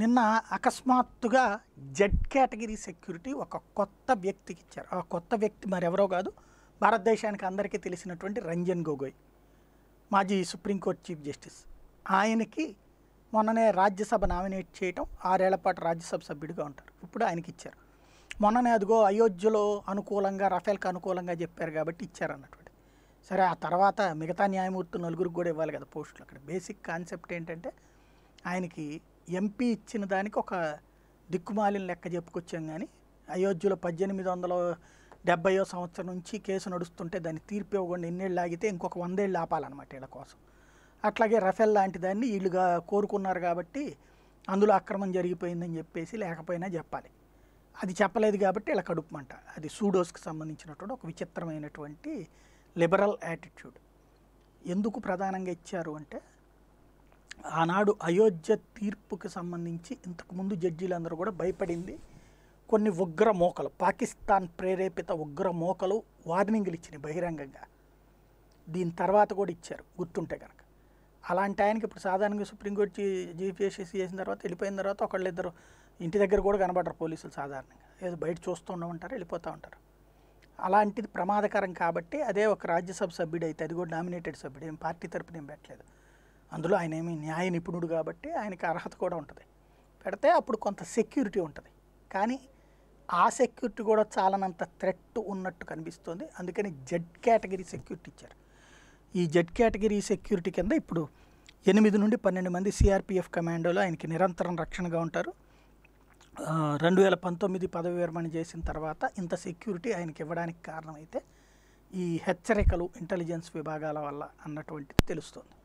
నిన్న అకస్మాత్తుగా Z category security ఒక కొత్త వ్యక్తికి ఇచ్చారు ఆ కొత్త వ్యక్తి మరెవరో కాదు భారతదేశానికి అందరికీ తెలిసినటువంటి రంజన్ గొగోయ్ మాజీ సుప్రీంకోర్టు చీఫ్ జస్టిస్ ఆయనకి మొన్ననే రాజ్యసభ నామినేట్ చేయటం ఆరేళ్ల పాటు రాజ్యసభ సభ్యుడిగా ఉంటారు ఇప్పుడు ఆయనకి ఇచ్చారు మొన్ననే అదిగో అయోధ్యలో అనుకూలంగా రఫేల్కి అనుకూలంగా చెప్పారు కాబట్టి ఇచ్చారు అన్నటువంటి సరే ఆ తర్వాత మిగతా న్యాయమూర్తి నలుగురికి కూడా ఇవ్వాలి కదా పోస్టులు అక్కడ బేసిక్ కాన్సెప్ట్ ఏంటంటే ఆయనకి ఎంపీ ఇచ్చిన దానికి ఒక దిక్కుమాలిన లెక్క చెప్పుకొచ్చాం కానీ అయోధ్యలో పద్దెనిమిది వందల డెబ్బయో సంవత్సరం నుంచి కేసు నడుస్తుంటే దాన్ని తీర్పు ఇవ్వకుండా ఎన్నేళ్ళు ఆగితే ఇంకొక వందేళ్ళు ఆపాలన్నమాట వీళ్ళ కోసం అట్లాగే రఫెల్ లాంటి దాన్ని వీళ్ళుగా కోరుకున్నారు కాబట్టి అందులో అక్రమం జరిగిపోయిందని చెప్పేసి లేకపోయినా చెప్పాలి అది చెప్పలేదు కాబట్టి ఇలా కడుపుమంట అది సూడోస్కి సంబంధించినటువంటి ఒక విచిత్రమైనటువంటి లిబరల్ యాటిట్యూడ్ ఎందుకు ప్రధానంగా ఇచ్చారు అంటే ఆనాడు అయోధ్య తీర్పుకి సంబంధించి ఇంతకుముందు జడ్జీలందరూ కూడా భయపడింది కొన్ని ఉగ్ర మోకలు పాకిస్తాన్ ప్రేరేపిత ఉగ్ర మోకలు వార్నింగ్లు ఇచ్చినాయి బహిరంగంగా దీని తర్వాత కూడా ఇచ్చారు గుర్తుంటే కనుక అలాంటి ఆయనకి ఇప్పుడు సాధారణంగా సుప్రీంకోర్టు జీపీఎస్సీసీ చేసిన తర్వాత వెళ్ళిపోయిన తర్వాత ఒకళ్ళిద్దరు ఇంటి దగ్గర కూడా కనబడరు పోలీసులు సాధారణంగా ఏదో బయట చూస్తూ ఉండమంటారు వెళ్ళిపోతూ ఉంటారు అలాంటిది ప్రమాదకరం కాబట్టి అదే ఒక రాజ్యసభ సభ్యుడు అయితే అది కూడా నామినేటెడ్ సభ్యుడు ఏం పార్టీ తరపున ఏం పెట్టలేదు అందులో ఆయన ఏమి న్యాయ నిపుణుడు కాబట్టి ఆయనకి అర్హత కూడా ఉంటుంది పెడితే అప్పుడు కొంత సెక్యూరిటీ ఉంటుంది కానీ ఆ సెక్యూరిటీ కూడా చాలనంత థ్రెట్ ఉన్నట్టు కనిపిస్తుంది అందుకని జెడ్ కేటగిరీ సెక్యూరిటీ ఇచ్చారు ఈ జెడ్ కేటగిరీ సెక్యూరిటీ కింద ఇప్పుడు ఎనిమిది నుండి పన్నెండు మంది సిఆర్పిఎఫ్ కమాండోలు ఆయనకి నిరంతరం రక్షణగా ఉంటారు రెండు వేల పంతొమ్మిది పదవి విరమణ చేసిన తర్వాత ఇంత సెక్యూరిటీ ఆయనకి ఇవ్వడానికి కారణమైతే ఈ హెచ్చరికలు ఇంటెలిజెన్స్ విభాగాల వల్ల అన్నటువంటిది తెలుస్తుంది